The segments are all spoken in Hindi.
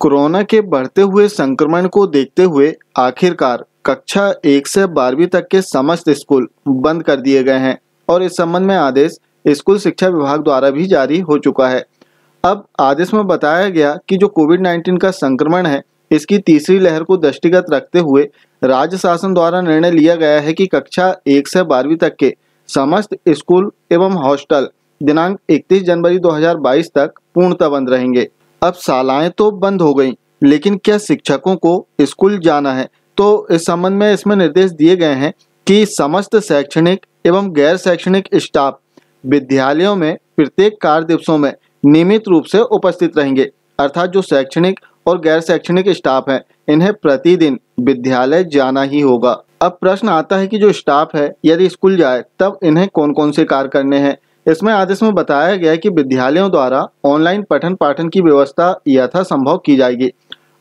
कोरोना के बढ़ते हुए संक्रमण को देखते हुए आखिरकार कक्षा एक से बारहवीं तक के समस्त स्कूल बंद कर दिए गए हैं और इस संबंध में आदेश स्कूल शिक्षा विभाग द्वारा भी जारी हो चुका है अब आदेश में बताया गया कि जो कोविड 19 का संक्रमण है इसकी तीसरी लहर को दृष्टिगत रखते हुए राज्य शासन द्वारा निर्णय लिया गया है कि कक्षा एक से बारहवीं तक के समस्त स्कूल एवं हॉस्टल दिनांक 31 जनवरी 2022 तक पूर्णतः बंद रहेंगे अब शालाएं तो बंद हो गई लेकिन क्या शिक्षकों को स्कूल जाना है तो इस संबंध में इसमें निर्देश दिए गए हैं कि समस्त शैक्षणिक एवं गैर शैक्षणिक स्टाफ विद्यालयों में प्रत्येक कार्य दिवसों में नियमित रूप से उपस्थित रहेंगे अर्थात जो शैक्षणिक और गैर शैक्षणिक स्टाफ हैं इन्हें प्रतिदिन विद्यालय जाना ही होगा अब प्रश्न आता है कि जो स्टाफ है यदि स्कूल जाए तब इन्हें कौन कौन से कार्य करने हैं इसमें आदेश में बताया गया कि विद्यालयों द्वारा ऑनलाइन पठन पाठन की व्यवस्था यथा संभव की जाएगी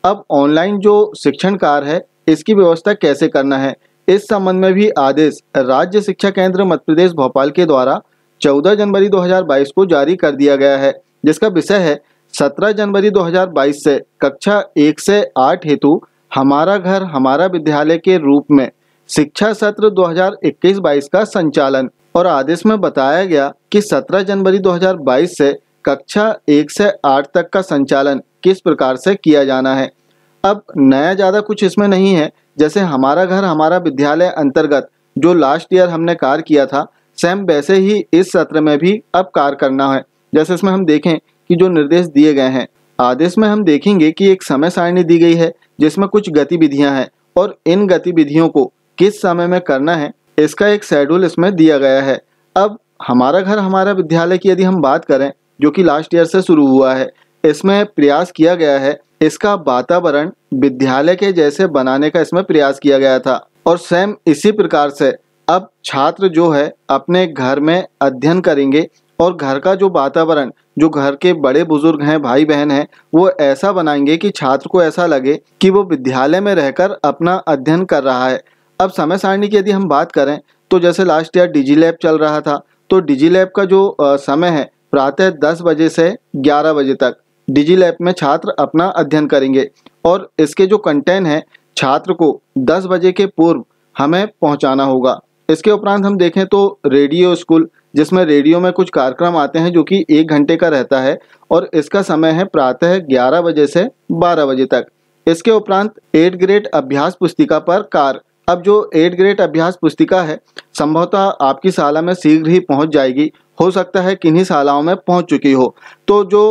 अब ऑनलाइन जो शिक्षण कार्य है इसकी व्यवस्था कैसे करना है इस संबंध में भी आदेश राज्य शिक्षा केंद्र मध्य प्रदेश भोपाल के द्वारा 14 जनवरी 2022 को जारी कर दिया गया है जिसका विषय है 17 जनवरी 2022 से कक्षा 1 से 8 हेतु हमारा घर हमारा विद्यालय के रूप में शिक्षा सत्र 2021-22 का संचालन और आदेश में बताया गया कि 17 जनवरी 2022 से कक्षा 1 से 8 तक का संचालन किस प्रकार से किया जाना है अब नया ज़्यादा कुछ इसमें नहीं है जैसे हमारा घर हमारा विद्यालय अंतर्गत जो लास्ट ईयर हमने कार्य किया था सेम वैसे ही इस सत्र में भी अब कार्य करना है जैसे इसमें हम देखें कि जो निर्देश दिए गए हैं आदेश में हम देखेंगे कि एक समय सारणी दी गई है जिसमें कुछ गतिविधियां हैं और इन गतिविधियों को किस समय में करना है इसका एक शेड्यूल इसमें दिया गया है अब हमारा घर हमारा विद्यालय की यदि हम बात करें जो कि लास्ट ईयर से शुरू हुआ है इसमें प्रयास किया गया है इसका वातावरण विद्यालय के जैसे बनाने का इसमें प्रयास किया गया था और सेम इसी प्रकार से अब छात्र जो है अपने घर में अध्ययन करेंगे और घर का जो वातावरण जो घर के बड़े बुजुर्ग हैं भाई बहन हैं वो ऐसा बनाएंगे कि छात्र को ऐसा लगे कि वो विद्यालय में रहकर अपना अध्ययन कर रहा है अब समय सारणी की यदि हम बात करें तो जैसे लास्ट ईयर डिजी लैब चल रहा था तो डिजी लैब का जो समय है प्रातः दस बजे से ग्यारह बजे तक डिजी लैब में छात्र अपना अध्ययन करेंगे और इसके जो कंटेंट है छात्र को दस बजे के पूर्व हमें पहुंचाना होगा इसके उपरांत हम देखें तो रेडियो स्कूल जिसमें रेडियो में कुछ कार्यक्रम आते हैं जो कि एक घंटे का रहता है और इसका समय है प्रातः ग्यारह बजे से बारह बजे तक इसके उपरांत एट ग्रेड अभ्यास पुस्तिका पर कार्य अब जो एट ग्रेड अभ्यास पुस्तिका है संभवतः आपकी शाला में शीघ्र ही पहुंच जाएगी हो सकता है किन्हीं शालाओं में पहुंच चुकी हो तो जो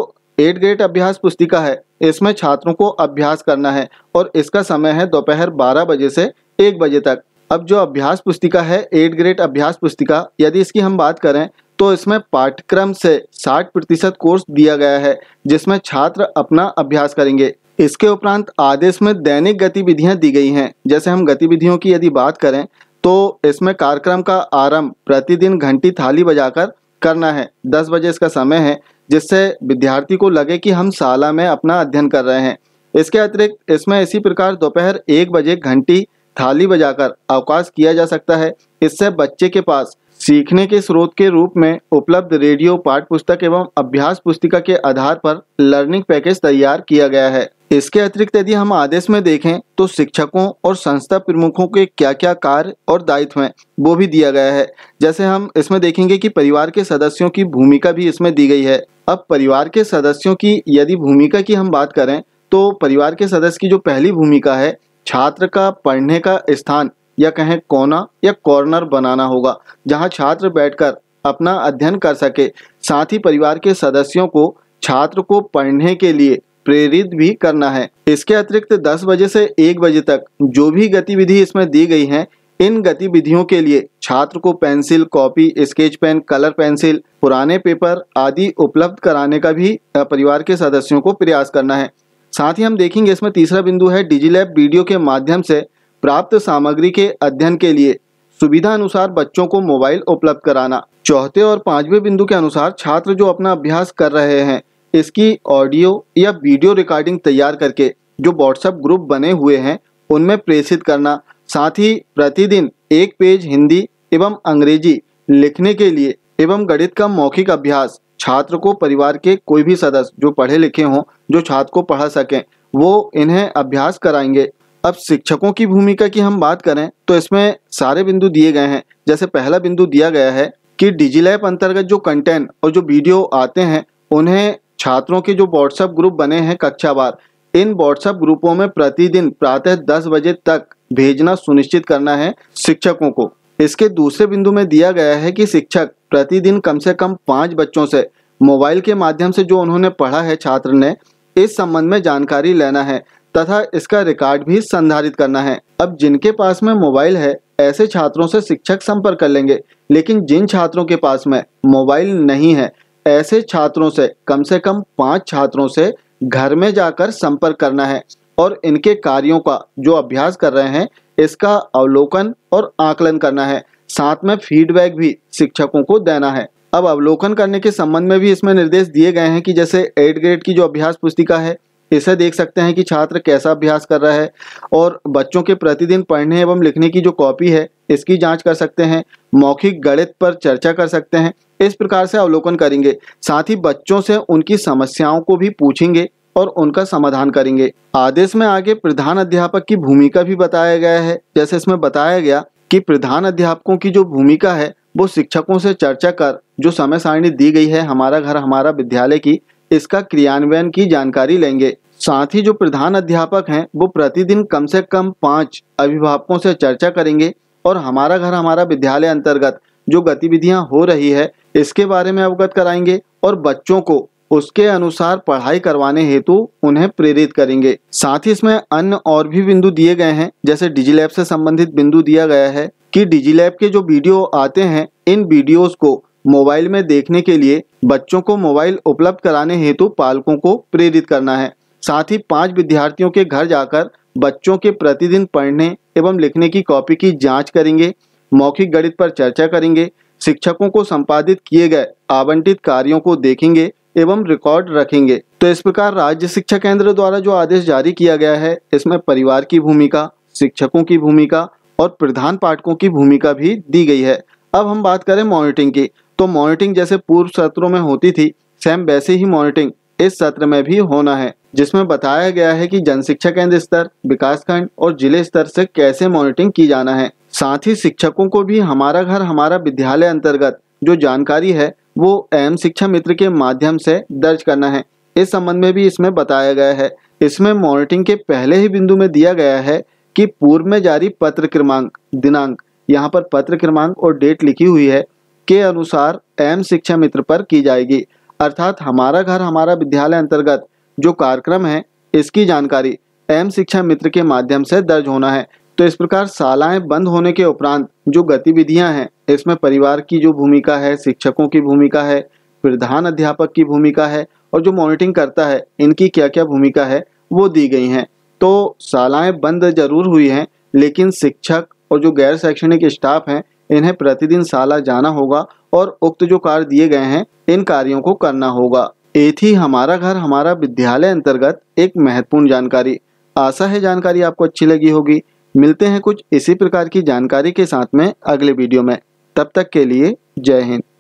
एट ग्रेड अभ्यास पुस्तिका है इसमें छात्रों को अभ्यास करना है और इसका समय है दोपहर बारह बजे से एक बजे तक अब जो अभ्यास पुस्तिका है एट ग्रेड अभ्यास पुस्तिका यदि इसकी हम बात करें तो इसमें पाठ्यक्रम से 60 प्रतिशत कोर्स दिया गया है जिसमें छात्र अपना अभ्यास करेंगे इसके उपरांत आदेश में दैनिक गतिविधियां दी गई हैं जैसे हम गतिविधियों की यदि बात करें तो इसमें कार्यक्रम का आरंभ प्रतिदिन घंटी थाली बजाकर करना है दस बजे इसका समय है जिससे विद्यार्थी को लगे कि हम शाला में अपना अध्ययन कर रहे हैं इसके अतिरिक्त इसमें इसी प्रकार दोपहर एक बजे घंटी थाली बजाकर अवकाश किया जा सकता है इससे बच्चे के पास सीखने के स्रोत के रूप में उपलब्ध रेडियो पाठ पुस्तक एवं अभ्यास पुस्तिका के आधार पर लर्निंग पैकेज तैयार किया गया है इसके अतिरिक्त यदि हम आदेश में देखें तो शिक्षकों और संस्था प्रमुखों के क्या क्या कार्य और दायित्व हैं वो भी दिया गया है जैसे हम इसमें देखेंगे कि परिवार के सदस्यों की भूमिका भी इसमें दी गई है अब परिवार के सदस्यों की यदि भूमिका की हम बात करें तो परिवार के सदस्य की जो पहली भूमिका है छात्र का पढ़ने का स्थान या कहें कोना या कॉर्नर बनाना होगा जहाँ छात्र बैठकर अपना अध्ययन कर सके साथ ही परिवार के सदस्यों को छात्र को पढ़ने के लिए प्रेरित भी करना है इसके अतिरिक्त 10 बजे से 1 बजे तक जो भी गतिविधि इसमें दी गई है इन गतिविधियों के लिए छात्र को pencil copy sketch pen colour pencil पुराने पेपर आदि उपलब्ध कराने का भी परिवार के सदस्यों को प्रयास करना है साथ ही हम देखेंगे इसमें तीसरा बिंदु है डिजी लैब वीडियो के माध्यम से प्राप्त सामग्री के अध्ययन के लिए सुविधा अनुसार बच्चों को मोबाइल उपलब्ध कराना चौथे और पांचवें बिंदु के अनुसार छात्र जो अपना अभ्यास कर रहे हैं इसकी ऑडियो या वीडियो रिकॉर्डिंग तैयार करके जो व्हाट्सएप ग्रुप बने हुए हैं उनमें प्रेषित करना साथ ही प्रतिदिन एक पेज हिंदी एवं अंग्रेजी लिखने के लिए एवं गणित का मौखिक अभ्यास छात्र को परिवार के कोई भी सदस्य जो पढ़े लिखे हों जो छात्र को पढ़ा सकें वो इन्हें अभ्यास कराएंगे अब शिक्षकों की भूमिका की हम बात करें तो इसमें सारे बिंदु दिए गए हैं जैसे पहला बिंदु दिया गया है कि डिजिलैप अंतर्गत जो कंटेंट और जो वीडियो आते हैं उन्हें छात्रों के जो व्हाट्सएप ग्रुप बने हैं कक्षावार इन व्हाट्सएप ग्रुपों में प्रतिदिन प्रातः दस बजे तक भेजना सुनिश्चित करना है शिक्षकों को इसके दूसरे बिंदु में दिया गया है कि शिक्षक प्रतिदिन कम से कम पांच बच्चों से मोबाइल के माध्यम से जो उन्होंने पढ़ा है छात्र ने इस संबंध में जानकारी लेना है तथा इसका रिकॉर्ड भी संधारित करना है अब जिनके पास में मोबाइल है ऐसे छात्रों से शिक्षक संपर्क कर लेंगे लेकिन जिन छात्रों के पास में मोबाइल नहीं है ऐसे छात्रों से कम से कम पाँच छात्रों से घर में जाकर संपर्क करना है और इनके कार्यों का जो अभ्यास कर रहे हैं इसका अवलोकन और आकलन करना है साथ में फीडबैक भी शिक्षकों को देना है अब अवलोकन करने के संबंध में भी इसमें निर्देश दिए गए हैं कि जैसे एट ग्रेड की जो अभ्यास पुस्तिका है इसे देख सकते हैं कि छात्र कैसा अभ्यास कर रहा है और बच्चों के प्रतिदिन पढ़ने एवं लिखने की जो कॉपी है इसकी जांच कर सकते हैं मौखिक गणित पर चर्चा कर सकते हैं इस प्रकार से अवलोकन करेंगे साथ ही बच्चों से उनकी समस्याओं को भी पूछेंगे और उनका समाधान करेंगे आदेश में आगे प्रधान अध्यापक की भूमिका भी बताया गया है जैसे इसमें बताया गया कि प्रधान अध्यापकों की जो भूमिका है वो शिक्षकों से चर्चा कर जो समय सारणी दी गई है हमारा घर हमारा विद्यालय की इसका क्रियान्वयन की जानकारी लेंगे साथ ही जो प्रधान अध्यापक है वो प्रतिदिन कम से कम पाँच अभिभावकों से चर्चा करेंगे और हमारा घर हमारा विद्यालय अंतर्गत जो गतिविधियां हो रही है इसके बारे में अवगत कराएंगे और बच्चों को उसके अनुसार पढ़ाई करवाने हेतु उन्हें प्रेरित करेंगे साथ ही इसमें अन्य और भी बिंदु दिए गए हैं जैसे डिजी लैब से संबंधित बिंदु दिया गया है कि डिजी लैब के जो वीडियो आते हैं इन वीडियोस को मोबाइल में देखने के लिए बच्चों को मोबाइल उपलब्ध कराने हेतु पालकों को प्रेरित करना है साथ ही पांच विद्यार्थियों के घर जाकर बच्चों के प्रतिदिन पढ़ने एवं लिखने की कॉपी की जाँच करेंगे मौखिक गणित पर चर्चा करेंगे शिक्षकों को संपादित किए गए आवंटित कार्यों को देखेंगे एवं रिकॉर्ड रखेंगे तो इस प्रकार राज्य शिक्षा केंद्र द्वारा जो आदेश जारी किया गया है इसमें परिवार की भूमिका शिक्षकों की भूमिका और प्रधान पाठकों की भूमिका भी दी गई है अब हम बात करें मॉनिटरिंग की तो मॉनिटरिंग जैसे पूर्व सत्रों में होती थी सेम वैसे ही मॉनिटरिंग इस सत्र में भी होना है जिसमें बताया गया है कि जनशिक्षा केंद्र स्तर विकासखंड और जिले स्तर से कैसे मॉनिटरिंग की जाना है साथ ही शिक्षकों को भी हमारा घर हमारा विद्यालय अंतर्गत जो जानकारी है वो एम शिक्षा मित्र के माध्यम से दर्ज करना है इस संबंध में भी इसमें बताया गया है इसमें मॉनिटरिंग के पहले ही बिंदु में दिया गया है कि पूर्व में जारी पत्र क्रमांक दिनांक यहाँ पर पत्र क्रमांक और डेट लिखी हुई है के अनुसार एम शिक्षा मित्र पर की जाएगी अर्थात हमारा घर हमारा विद्यालय अंतर्गत जो कार्यक्रम है इसकी जानकारी एम शिक्षा मित्र के माध्यम से दर्ज होना है तो इस प्रकार शालाएं बंद होने के उपरांत जो गतिविधियां हैं इसमें परिवार की जो भूमिका है शिक्षकों की भूमिका है प्रधान अध्यापक की भूमिका है और जो मॉनिटरिंग करता है इनकी क्या क्या भूमिका है वो दी गई हैं तो शालाएं बंद जरूर हुई हैं लेकिन शिक्षक और जो गैर शैक्षणिक स्टाफ हैं इन्हें प्रतिदिन शाला जाना होगा और उक्त जो कार्य दिए गए हैं इन कार्यों को करना होगा ये थी हमारा घर हमारा विद्यालय अंतर्गत एक महत्वपूर्ण जानकारी आशा है जानकारी आपको अच्छी लगी होगी मिलते हैं कुछ इसी प्रकार की जानकारी के साथ में अगले वीडियो में तब तक के लिए जय हिंद